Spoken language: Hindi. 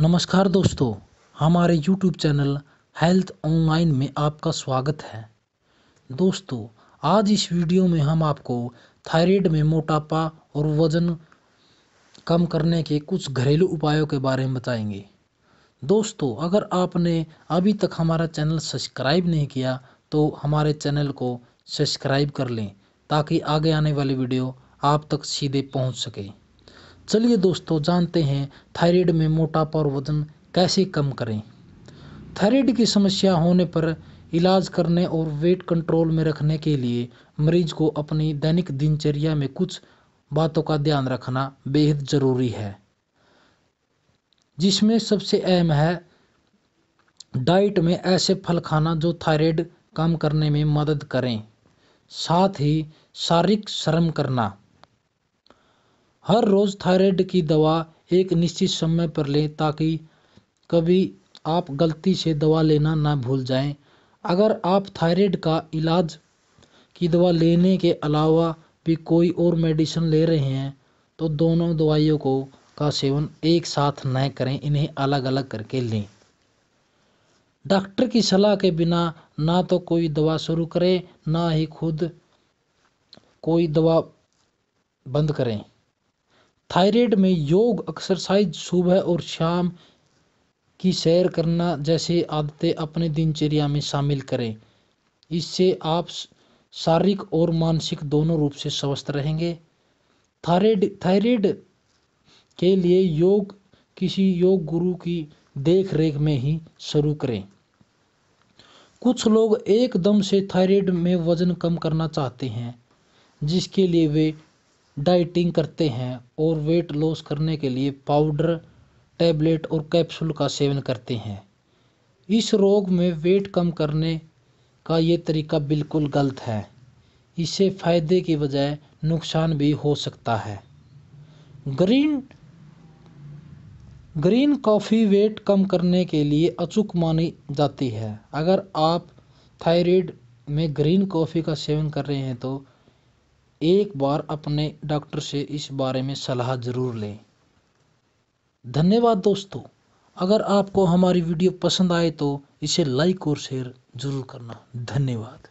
नमस्कार दोस्तों हमारे यूट्यूब चैनल हेल्थ ऑनलाइन में आपका स्वागत है दोस्तों आज इस वीडियो में हम आपको थायराइड में मोटापा और वज़न कम करने के कुछ घरेलू उपायों के बारे में बताएंगे दोस्तों अगर आपने अभी तक हमारा चैनल सब्सक्राइब नहीं किया तो हमारे चैनल को सब्सक्राइब कर लें ताकि आगे आने वाली वीडियो आप तक सीधे पहुंच सके चलिए दोस्तों जानते हैं थायराइड में मोटापा और वजन कैसे कम करें थायराइड की समस्या होने पर इलाज करने और वेट कंट्रोल में रखने के लिए मरीज को अपनी दैनिक दिनचर्या में कुछ बातों का ध्यान रखना बेहद ज़रूरी है जिसमें सबसे अहम है डाइट में ऐसे फल खाना जो थायराइड कम करने में मदद करें साथ ही शारीरिक श्रम करना हर रोज़ थायराइड की दवा एक निश्चित समय पर लें ताकि कभी आप गलती से दवा लेना ना भूल जाएं अगर आप थायराइड का इलाज की दवा लेने के अलावा भी कोई और मेडिसिन ले रहे हैं तो दोनों दवाइयों को का सेवन एक साथ न करें इन्हें अलग अलग करके लें डॉक्टर की सलाह के बिना ना तो कोई दवा शुरू करें ना ही खुद कोई दवा बंद करें थायराइड में योग एक्सरसाइज सुबह और शाम की सैर करना जैसे आदतें अपने दिनचर्या में शामिल करें इससे आप शारीरिक और मानसिक दोनों रूप से स्वस्थ रहेंगे थायराइड थायराइड के लिए योग किसी योग गुरु की देख रेख में ही शुरू करें कुछ लोग एकदम से थायराइड में वजन कम करना चाहते हैं जिसके लिए वे डाइटिंग करते हैं और वेट लॉस करने के लिए पाउडर टैबलेट और कैप्सूल का सेवन करते हैं इस रोग में वेट कम करने का ये तरीका बिल्कुल गलत है इससे फ़ायदे की बजाय नुकसान भी हो सकता है ग्रीन ग्रीन कॉफ़ी वेट कम करने के लिए अचूक मानी जाती है अगर आप थायराइड में ग्रीन कॉफ़ी का सेवन कर रहे हैं तो एक बार अपने डॉक्टर से इस बारे में सलाह ज़रूर लें धन्यवाद दोस्तों अगर आपको हमारी वीडियो पसंद आए तो इसे लाइक और शेयर ज़रूर करना धन्यवाद